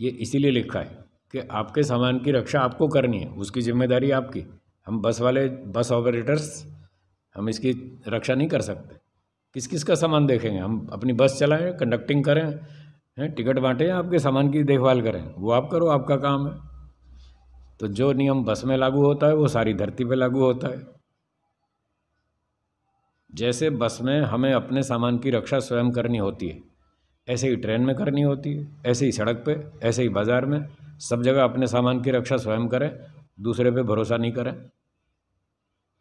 ये इसीलिए लिखा है कि आपके सामान की रक्षा आपको करनी है उसकी जिम्मेदारी आपकी हम बस वाले बस ऑपरेटर्स हम इसकी रक्षा नहीं कर सकते किस किस का सामान देखेंगे हम अपनी बस चलाएं कंडक्टिंग करें हैं टिकट बांटें आपके सामान की देखभाल करें वो आप करो आपका काम है तो जो नियम बस में लागू होता है वो सारी धरती पे लागू होता है जैसे बस में हमें अपने सामान की रक्षा स्वयं करनी होती है ऐसे ही ट्रेन में करनी होती है ऐसे ही सड़क पे ऐसे ही बाज़ार में सब जगह अपने सामान की रक्षा स्वयं करें दूसरे पे भरोसा नहीं करें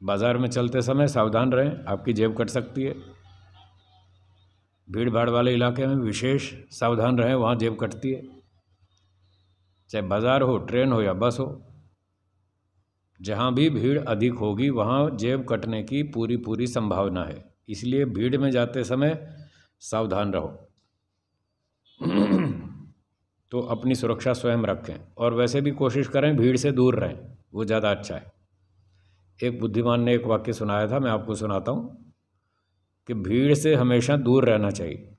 बाज़ार में चलते समय सावधान रहें आपकी जेब कट सकती है भीड़ भाड़ वाले इलाके में विशेष सावधान रहें वहाँ जेब कटती है चाहे बाज़ार हो ट्रेन हो या बस हो जहाँ भी भीड़ अधिक होगी वहाँ जेब कटने की पूरी पूरी संभावना है इसलिए भीड़ में जाते समय सावधान रहो तो अपनी सुरक्षा स्वयं रखें और वैसे भी कोशिश करें भीड़ से दूर रहें वो ज़्यादा अच्छा है एक बुद्धिमान ने एक वाक्य सुनाया था मैं आपको सुनाता हूँ कि भीड़ से हमेशा दूर रहना चाहिए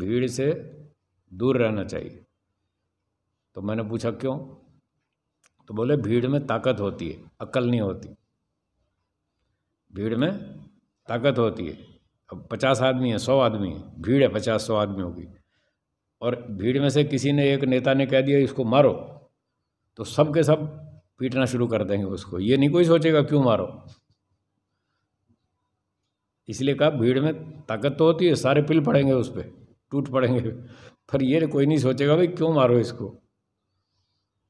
भीड़ से दूर रहना चाहिए तो मैंने पूछा क्यों तो बोले भीड़ में ताकत होती है अक्ल नहीं होती भीड़ में ताकत होती है अब पचास आदमी है सौ आदमी है भीड़ है पचास सौ आदमी होगी और भीड़ में से किसी ने एक नेता ने कह दिया इसको मारो तो सब के सब पीटना शुरू कर देंगे उसको ये नहीं कोई सोचेगा क्यों मारो इसलिए कहा भीड़ में ताकत तो होती है सारे पिल पड़ेंगे उस पर टूट पड़ेंगे पर ये कोई नहीं सोचेगा भाई क्यों मारो इसको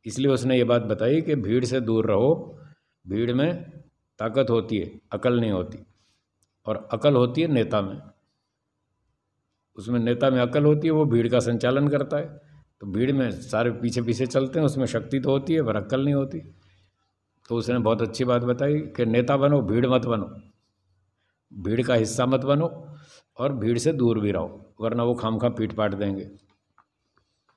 इसलिए उसने ये बात बताई कि भीड़ से दूर रहो भीड़ में ताकत होती है अकल नहीं होती और अकल होती है नेता में उसमें नेता में अकल होती है वो भीड़ का संचालन करता है तो भीड़ में सारे पीछे पीछे चलते हैं उसमें शक्ति तो होती है पर अक्ल नहीं होती तो उसने बहुत अच्छी बात बताई कि नेता बनो भीड़ मत बनो भीड़ का हिस्सा मत बनो और भीड़ से दूर भी रहो वरना वो खाम खा पीट पाट देंगे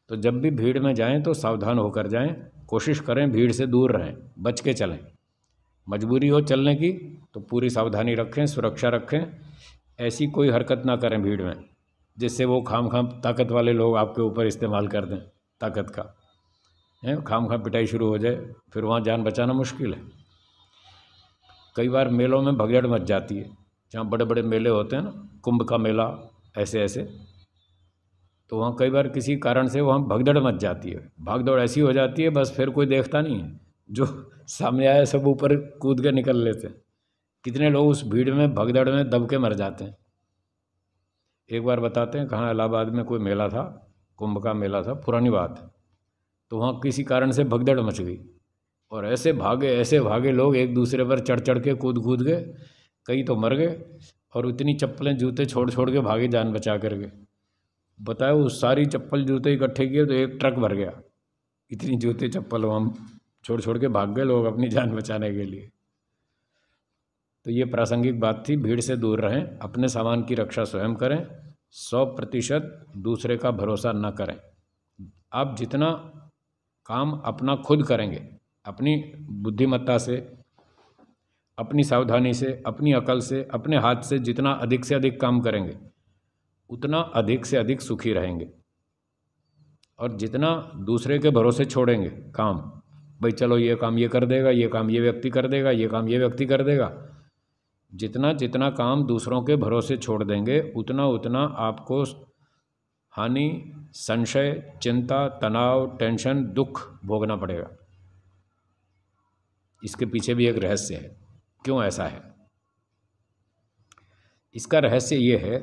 तो जब भी भीड़ में जाएं तो सावधान होकर जाएं कोशिश करें भीड़ से दूर रहें बच के चलें मजबूरी हो चलने की तो पूरी सावधानी रखें सुरक्षा रखें ऐसी कोई हरकत ना करें भीड़ में जिससे वो खाम खाम ताकत वाले लोग आपके ऊपर इस्तेमाल कर दें ताकत का है खाम खाम पिटाई शुरू हो जाए फिर वहाँ जान बचाना मुश्किल है कई बार मेलों में भगड़ मच जाती है जहाँ बड़े बड़े मेले होते हैं ना कुंभ का मेला ऐसे ऐसे तो वहाँ कई बार किसी कारण से वहाँ भगदड़ मच जाती है भागदौड़ ऐसी हो जाती है बस फिर कोई देखता नहीं है जो सामने आया सब ऊपर कूद के निकल लेते हैं कितने लोग उस भीड़ में भगदड़ में दब के मर जाते हैं एक बार बताते हैं कहाँ इलाहाबाद में कोई मेला था कुंभ का मेला था पुरानी बात तो वहाँ किसी कारण से भगदड़ मच गई और ऐसे भागे ऐसे भागे लोग एक दूसरे पर चढ़ चढ़ के कूद कूद गए कई तो मर गए और इतनी चप्पलें जूते छोड़ छोड़ के भागे जान बचा कर गए बताए वो सारी चप्पल जूते इकट्ठे किए तो एक ट्रक भर गया इतनी जूते चप्पल वहाँ छोड़ छोड़ के भाग गए लोग अपनी जान बचाने के लिए तो ये प्रासंगिक बात थी भीड़ से दूर रहें अपने सामान की रक्षा स्वयं करें सौ प्रतिशत दूसरे का भरोसा न करें आप जितना काम अपना खुद करेंगे अपनी बुद्धिमत्ता से अपनी सावधानी से अपनी अकल से अपने हाथ से जितना अधिक से अधिक काम करेंगे उतना अधिक से अधिक सुखी रहेंगे और जितना दूसरे के भरोसे छोड़ेंगे काम भाई चलो ये काम ये कर देगा ये काम ये व्यक्ति कर देगा ये काम ये व्यक्ति कर देगा जितना जितना काम दूसरों के भरोसे छोड़ देंगे उतना उतना आपको हानि संशय चिंता तनाव टेंशन दुख भोगना पड़ेगा इसके पीछे भी एक रहस्य है क्यों ऐसा है इसका रहस्य ये है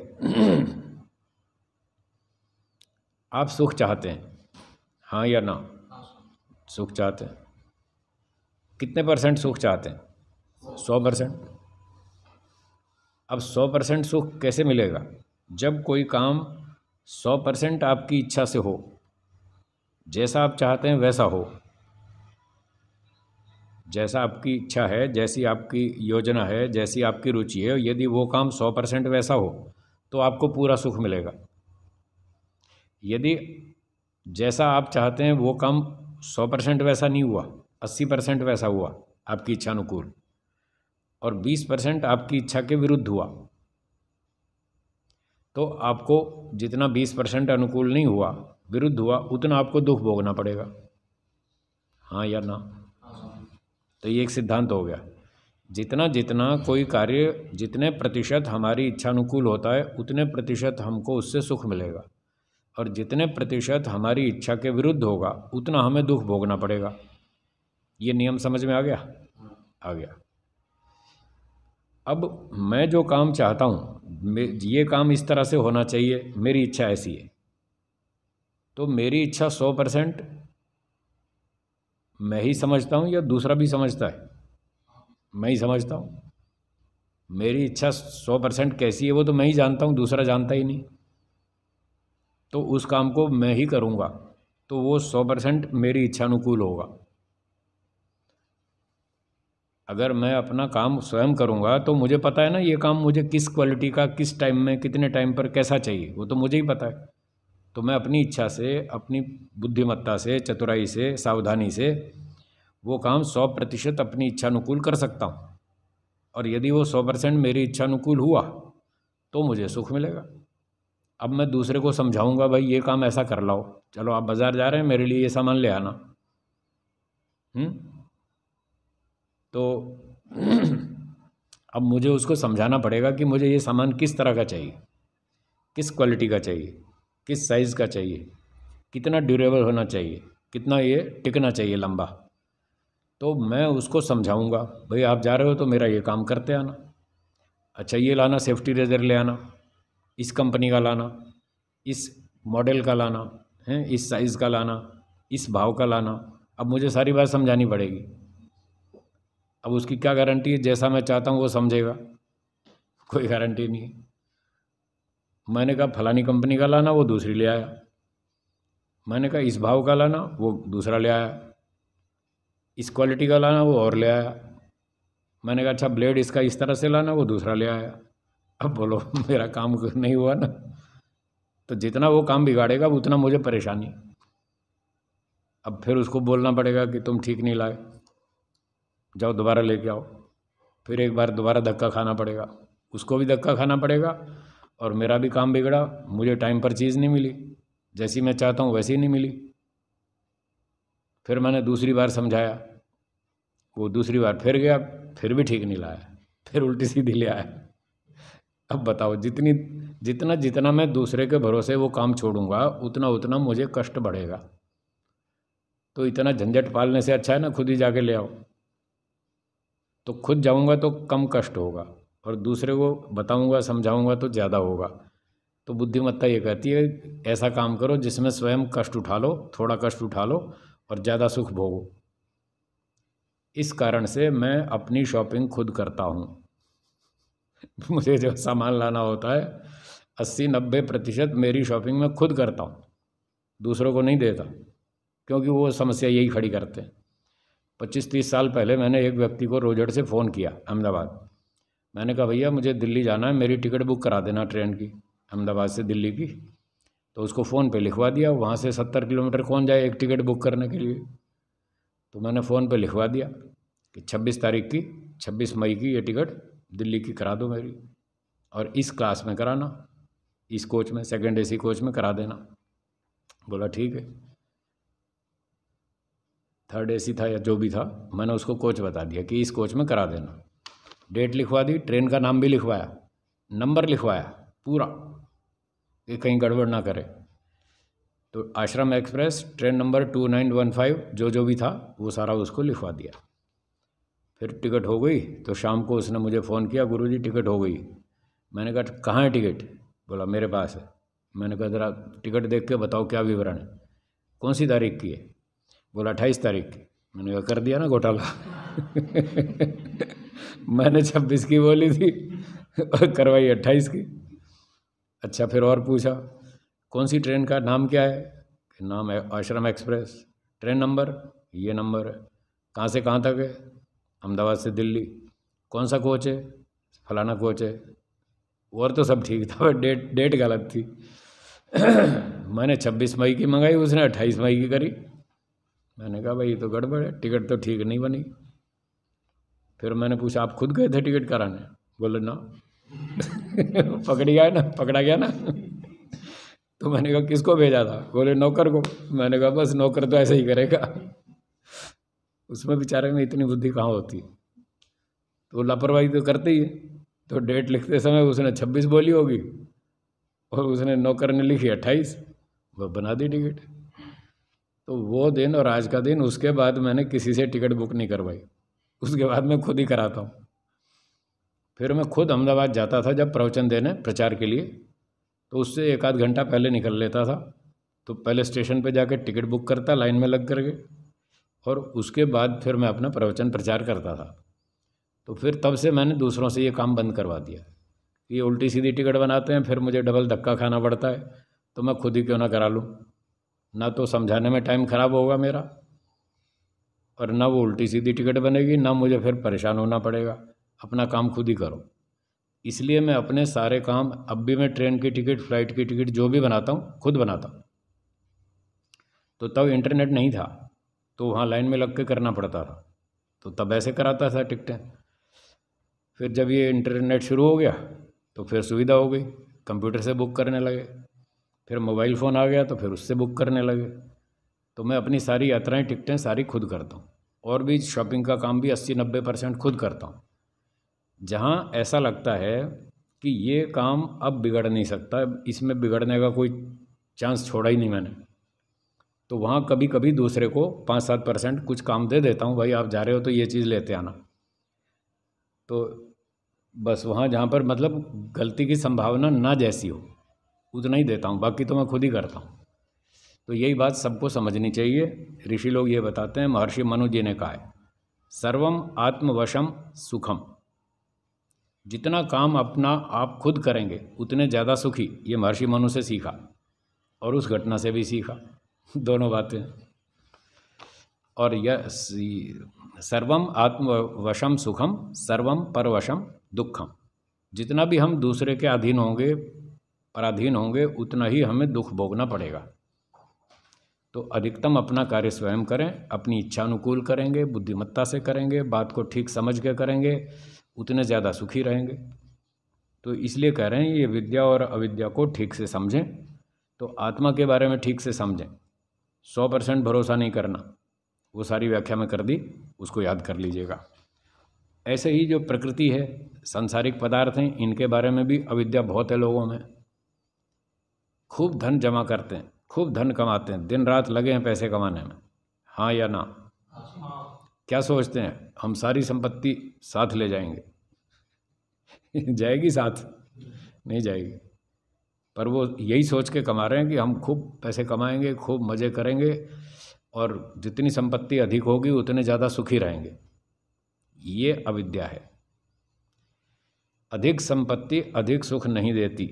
आप सुख चाहते हैं हाँ या ना सुख चाहते हैं कितने परसेंट सुख चाहते हैं सौ परसेंट अब सौ परसेंट सुख कैसे मिलेगा जब कोई काम सौ परसेंट आपकी इच्छा से हो जैसा आप चाहते हैं वैसा हो जैसा आपकी इच्छा है जैसी आपकी योजना है जैसी आपकी रुचि है यदि वो काम सौ परसेंट वैसा हो तो आपको पूरा सुख मिलेगा यदि जैसा आप चाहते हैं वो काम सौ परसेंट वैसा नहीं हुआ अस्सी परसेंट वैसा हुआ आपकी इच्छानुकूल और बीस परसेंट आपकी इच्छा के विरुद्ध हुआ तो आपको जितना बीस परसेंट अनुकूल नहीं हुआ विरुद्ध हुआ उतना आपको दुख भोगना पड़ेगा हाँ या ना तो ये एक सिद्धांत हो गया जितना जितना कोई कार्य जितने प्रतिशत हमारी इच्छानुकूल होता है उतने प्रतिशत हमको उससे सुख मिलेगा और जितने प्रतिशत हमारी इच्छा के विरुद्ध होगा उतना हमें दुख भोगना पड़ेगा ये नियम समझ में आ गया आ गया अब मैं जो काम चाहता हूँ ये काम इस तरह से होना चाहिए मेरी इच्छा ऐसी है तो मेरी इच्छा सौ परसेंट मैं ही समझता हूँ या दूसरा भी समझता है मैं ही समझता हूँ मेरी इच्छा सौ परसेंट कैसी है वो तो मैं ही जानता हूँ दूसरा जानता ही नहीं तो उस काम को मैं ही करूँगा तो वो सौ परसेंट मेरी इच्छानुकूल होगा अगर मैं अपना काम स्वयं करूँगा तो मुझे पता है ना ये काम मुझे किस क्वालिटी का किस टाइम में कितने टाइम पर कैसा चाहिए वो तो मुझे ही पता है तो मैं अपनी इच्छा से अपनी बुद्धिमत्ता से चतुराई से सावधानी से वो काम सौ प्रतिशत अपनी इच्छानुकूल कर सकता हूँ और यदि वो सौ परसेंट मेरी इच्छानुकूल हुआ तो मुझे सुख मिलेगा अब मैं दूसरे को समझाऊंगा भाई ये काम ऐसा कर लाओ चलो आप बाज़ार जा रहे हैं मेरे लिए ये सामान ले आना हुँ? हम्म? तो अब मुझे उसको समझाना पड़ेगा कि मुझे ये सामान किस तरह का चाहिए किस क्वालिटी का चाहिए किस साइज़ का चाहिए कितना ड्यूरेबल होना चाहिए कितना ये टिकना चाहिए लंबा तो मैं उसको समझाऊंगा भाई आप जा रहे हो तो मेरा ये काम करते आना अच्छा ये लाना सेफ्टी रेजर ले आना इस कंपनी का लाना इस मॉडल का लाना है इस साइज़ का लाना इस भाव का लाना अब मुझे सारी बात समझानी पड़ेगी अब उसकी क्या गारंटी है जैसा मैं चाहता हूँ वो समझेगा कोई गारंटी नहीं मैंने कहा फलानी कंपनी का लाना वो दूसरी ले आया मैंने कहा इस भाव का लाना वो दूसरा ले आया इस क्वालिटी का लाना वो और ले आया मैंने कहा अच्छा ब्लेड इसका इस तरह से लाना वो दूसरा ले आया अब बोलो मेरा काम नहीं हुआ ना तो जितना वो काम बिगाड़ेगा उतना मुझे परेशानी अब फिर उसको बोलना पड़ेगा कि तुम ठीक नहीं लाए जाओ दोबारा लेके आओ फिर एक बार दोबारा धक्का खाना पड़ेगा उसको भी धक्का खाना पड़ेगा और मेरा भी काम बिगड़ा मुझे टाइम पर चीज़ नहीं मिली जैसी मैं चाहता हूँ वैसी नहीं मिली फिर मैंने दूसरी बार समझाया वो दूसरी बार फिर गया फिर भी ठीक नहीं लाया फिर उल्टी सीधी ले आया अब बताओ जितनी जितना जितना मैं दूसरे के भरोसे वो काम छोड़ूंगा उतना उतना मुझे कष्ट बढ़ेगा तो इतना झंझट पालने से अच्छा है ना खुद ही जाके ले आओ तो खुद जाऊँगा तो कम कष्ट होगा और दूसरे को बताऊँगा समझाऊँगा तो ज़्यादा होगा तो बुद्धिमत्ता ये कहती है ऐसा काम करो जिसमें स्वयं कष्ट उठा लो थोड़ा कष्ट उठा लो और ज़्यादा सुख भोगो इस कारण से मैं अपनी शॉपिंग खुद करता हूँ मुझे जो सामान लाना होता है अस्सी नब्बे प्रतिशत मेरी शॉपिंग मैं खुद करता हूँ दूसरों को नहीं देता क्योंकि वो समस्या यही खड़ी करते हैं पच्चीस तीस साल पहले मैंने एक व्यक्ति को रोजड़ से फ़ोन किया अहमदाबाद मैंने कहा भैया मुझे दिल्ली जाना है मेरी टिकट बुक करा देना ट्रेन की अहमदाबाद से दिल्ली की तो उसको फ़ोन पे लिखवा दिया वहाँ से सत्तर किलोमीटर कौन जाए एक टिकट बुक करने के लिए तो मैंने फ़ोन पे लिखवा दिया कि छब्बीस तारीख की छब्बीस मई की ये टिकट दिल्ली की करा दो मेरी और इस क्लास में कराना इस कोच में सेकेंड ए कोच में करा देना बोला ठीक है थर्ड एसी था या जो भी था मैंने उसको कोच बता दिया कि इस कोच में करा देना डेट लिखवा दी ट्रेन का नाम भी लिखवाया नंबर लिखवाया पूरा कि कहीं गड़बड़ ना करे तो Ashram express train number two nine one five जो जो भी था वो सारा उसको लिखवा दिया फिर टिकट हो गई तो शाम को उसने मुझे फ़ोन किया जी टिकट हो गई मैंने कहा कहाँ है टिकट बोला मेरे पास है मैंने कहा ज़रा टिकट देख के बताओ क्या विवरण है कौन सी तारीख की है बोला अट्ठाईस तारीख की मैंने कहा कर दिया ना घोटाला मैंने छब्बीस की बोली थी और करवाई अट्ठाईस की अच्छा फिर और पूछा कौन सी ट्रेन का नाम क्या है नाम है आश्रम एक्सप्रेस ट्रेन नंबर ये नंबर है कहाँ से कहाँ तक है अहमदाबाद से दिल्ली कौन सा कोच है फलाना कोच है और तो सब ठीक था डेट डेट गलत थी मैंने 26 मई की मंगाई उसने 28 मई की करी मैंने कहा भाई ये तो गड़बड़ है टिकट तो ठीक नहीं बनी फिर मैंने पूछा आप खुद गए थे टिकट कराने बोले ना पकड़ी गया ना पकड़ा गया ना तो मैंने कहा किसको भेजा था बोले नौकर को मैंने कहा बस नौकर तो ऐसे ही करेगा उसमें बेचारे में इतनी बुद्धि कहाँ होती तो लापरवाही तो करते ही है तो डेट लिखते समय उसने छब्बीस बोली होगी और उसने नौकर ने लिखी अट्ठाईस वह बना दी टिकट तो वो दिन और आज का दिन उसके बाद मैंने किसी से टिकट बुक नहीं करवाई उसके बाद मैं खुद ही कराता हूँ फिर मैं खुद अहमदाबाद जाता था जब प्रवचन देने प्रचार के लिए तो उससे एक आध घंटा पहले निकल लेता था तो पहले स्टेशन पे जाके टिकट बुक करता लाइन में लग करके और उसके बाद फिर मैं अपना प्रवचन प्रचार करता था तो फिर तब से मैंने दूसरों से ये काम बंद करवा दिया ये उल्टी सीधी टिकट बनाते हैं फिर मुझे डबल धक्का खाना पड़ता है तो मैं खुद ही क्यों ना करा लूँ ना तो समझाने में टाइम ख़राब होगा मेरा और ना वो उल्टी सीधी टिकट बनेगी ना मुझे फिर परेशान होना पड़ेगा अपना काम खुद ही करो इसलिए मैं अपने सारे काम अब भी मैं ट्रेन की टिकट फ्लाइट की टिकट जो भी बनाता हूँ खुद बनाता हूँ तो तब इंटरनेट नहीं था तो वहाँ लाइन में लग के करना पड़ता था तो तब ऐसे कराता था टिकटें फिर जब ये इंटरनेट शुरू हो गया तो फिर सुविधा हो गई कंप्यूटर से बुक करने लगे फिर मोबाइल फ़ोन आ गया तो फिर उससे बुक करने लगे तो मैं अपनी सारी यात्राएं टिकटें सारी खुद करता हूँ और भी शॉपिंग का काम भी अस्सी नब्बे परसेंट खुद करता हूँ जहाँ ऐसा लगता है कि ये काम अब बिगड़ नहीं सकता इसमें बिगड़ने का कोई चांस छोड़ा ही नहीं मैंने तो वहाँ कभी कभी दूसरे को पाँच सात परसेंट कुछ काम दे देता हूँ भाई आप जा रहे हो तो ये चीज़ लेते आना तो बस वहाँ जहाँ पर मतलब गलती की संभावना ना जैसी हो उतना ही देता हूँ बाकी तो मैं खुद ही करता हूँ तो यही बात सबको समझनी चाहिए ऋषि लोग ये बताते हैं महर्षि मनु जी ने कहा है सर्वम आत्मवशम सुखम जितना काम अपना आप खुद करेंगे उतने ज़्यादा सुखी ये महर्षि मनु से सीखा और उस घटना से भी सीखा दोनों बातें और यह सर्वम आत्मवशम सुखम सर्वम परवशम दुखम जितना भी हम दूसरे के अधीन होंगे पराधीन होंगे उतना ही हमें दुख भोगना पड़ेगा तो अधिकतम अपना कार्य स्वयं करें अपनी इच्छा अनुकूल करेंगे बुद्धिमत्ता से करेंगे बात को ठीक समझ के करेंगे उतने ज़्यादा सुखी रहेंगे तो इसलिए कह रहे हैं ये विद्या और अविद्या को ठीक से समझें तो आत्मा के बारे में ठीक से समझें सौ परसेंट भरोसा नहीं करना वो सारी व्याख्या में कर दी उसको याद कर लीजिएगा ऐसे ही जो प्रकृति है सांसारिक पदार्थ हैं इनके बारे में भी अविद्या बहुत है लोगों में खूब धन जमा करते हैं खूब धन कमाते हैं दिन रात लगे हैं पैसे कमाने में हाँ या ना क्या सोचते हैं हम सारी संपत्ति साथ ले जाएंगे जाएगी साथ नहीं जाएगी पर वो यही सोच के कमा रहे हैं कि हम खूब पैसे कमाएंगे खूब मज़े करेंगे और जितनी संपत्ति अधिक होगी उतने ज़्यादा सुखी रहेंगे ये अविद्या है अधिक संपत्ति अधिक सुख नहीं देती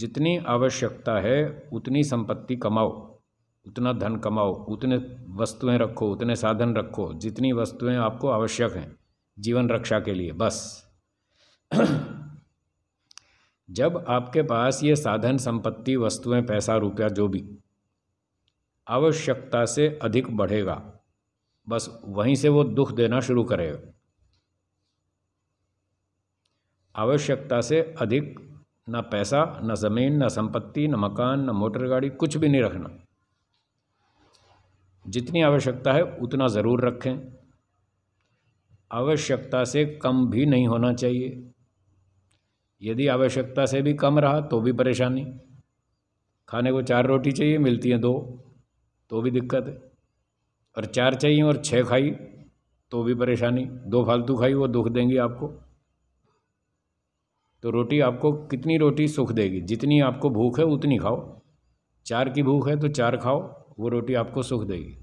जितनी आवश्यकता है उतनी संपत्ति कमाओ उतना धन कमाओ उतने वस्तुएं रखो उतने साधन रखो जितनी वस्तुएं आपको आवश्यक हैं जीवन रक्षा के लिए बस जब आपके पास ये साधन संपत्ति वस्तुएं पैसा रुपया जो भी आवश्यकता से अधिक बढ़ेगा बस वहीं से वो दुख देना शुरू करेगा आवश्यकता से अधिक ना पैसा ना ज़मीन ना संपत्ति ना मकान ना मोटर गाड़ी कुछ भी नहीं रखना जितनी आवश्यकता है उतना ज़रूर रखें आवश्यकता से कम भी नहीं होना चाहिए यदि आवश्यकता से भी कम रहा तो भी परेशानी खाने को चार रोटी चाहिए मिलती हैं दो तो भी दिक्कत है और चार चाहिए और छः खाई तो भी परेशानी दो फालतू खाई वो दुख देंगी आपको तो रोटी आपको कितनी रोटी सुख देगी जितनी आपको भूख है उतनी खाओ चार की भूख है तो चार खाओ वो रोटी आपको सुख देगी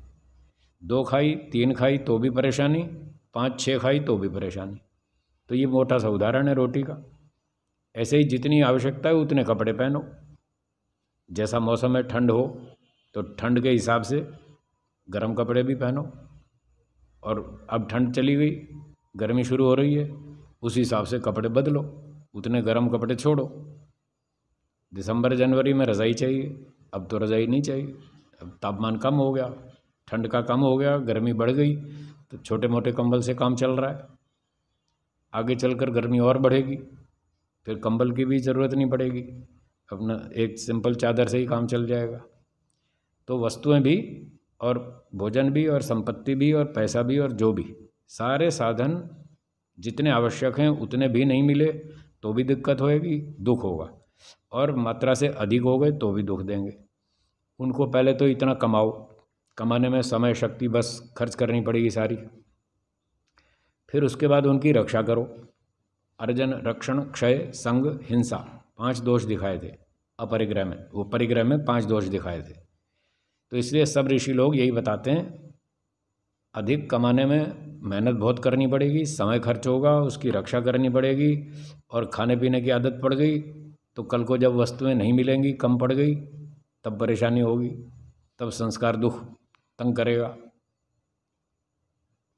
दो खाई तीन खाई तो भी परेशानी पाँच छः खाई तो भी परेशानी तो ये मोटा सा उदाहरण है रोटी का ऐसे ही जितनी आवश्यकता है उतने कपड़े पहनो जैसा मौसम है ठंड हो तो ठंड के हिसाब से गर्म कपड़े भी पहनो और अब ठंड चली गई गर्मी शुरू हो रही है उस हिसाब से कपड़े बदलो उतने गर्म कपड़े छोड़ो दिसंबर जनवरी में रज़ाई चाहिए अब तो रज़ाई नहीं चाहिए अब तापमान कम हो गया ठंड का कम हो गया गर्मी बढ़ गई तो छोटे मोटे कंबल से काम चल रहा है आगे चलकर गर्मी और बढ़ेगी फिर कंबल की भी ज़रूरत नहीं पड़ेगी अपना एक सिंपल चादर से ही काम चल जाएगा तो वस्तुएं भी और भोजन भी और संपत्ति भी और पैसा भी और जो भी सारे साधन जितने आवश्यक हैं उतने भी नहीं मिले तो भी दिक्कत होएगी दुख होगा और मात्रा से अधिक हो गए तो भी दुख देंगे उनको पहले तो इतना कमाओ कमाने में समय शक्ति बस खर्च करनी पड़ेगी सारी फिर उसके बाद उनकी रक्षा करो अर्जन रक्षण क्षय संग हिंसा पांच दोष दिखाए थे अपरिग्रह में वो परिग्रह में पांच दोष दिखाए थे तो इसलिए सब ऋषि लोग यही बताते हैं अधिक कमाने में मेहनत बहुत करनी पड़ेगी समय खर्च होगा उसकी रक्षा करनी पड़ेगी और खाने पीने की आदत पड़ गई तो कल को जब वस्तुएं नहीं मिलेंगी कम पड़ गई तब परेशानी होगी तब संस्कार दुख तंग करेगा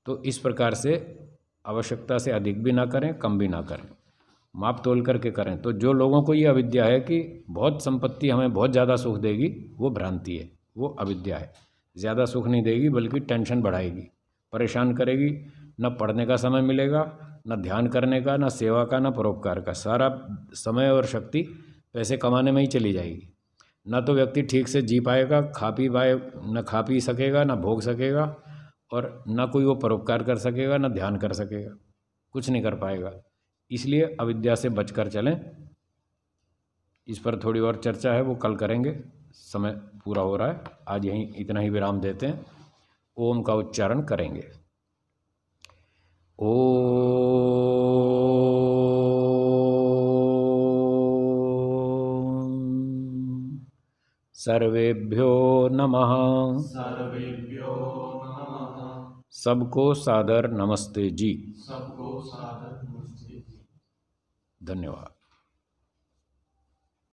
तो इस प्रकार से आवश्यकता से अधिक भी ना करें कम भी ना करें माप तोल करके करें तो जो लोगों को ये अविद्या है कि बहुत संपत्ति हमें बहुत ज़्यादा सुख देगी वो भ्रांति है वो अविद्या है ज़्यादा सुख नहीं देगी बल्कि टेंशन बढ़ाएगी परेशान करेगी न पढ़ने का समय मिलेगा न ध्यान करने का न सेवा का न परोपकार का सारा समय और शक्ति पैसे कमाने में ही चली जाएगी न तो व्यक्ति ठीक से जी पाएगा खा पी पाए न खा पी सकेगा न भोग सकेगा और न कोई वो परोपकार कर सकेगा न ध्यान कर सकेगा कुछ नहीं कर पाएगा इसलिए अविद्या से बचकर चलें इस पर थोड़ी और चर्चा है वो कल करेंगे समय पूरा हो रहा है आज यहीं इतना ही विराम देते हैं ओम का उच्चारण करेंगे ओ सर्वेभ्यो नमः सर्वेभ्यो सबको सादर नमस्ते जी सबको सादर नमस्ते जी धन्यवाद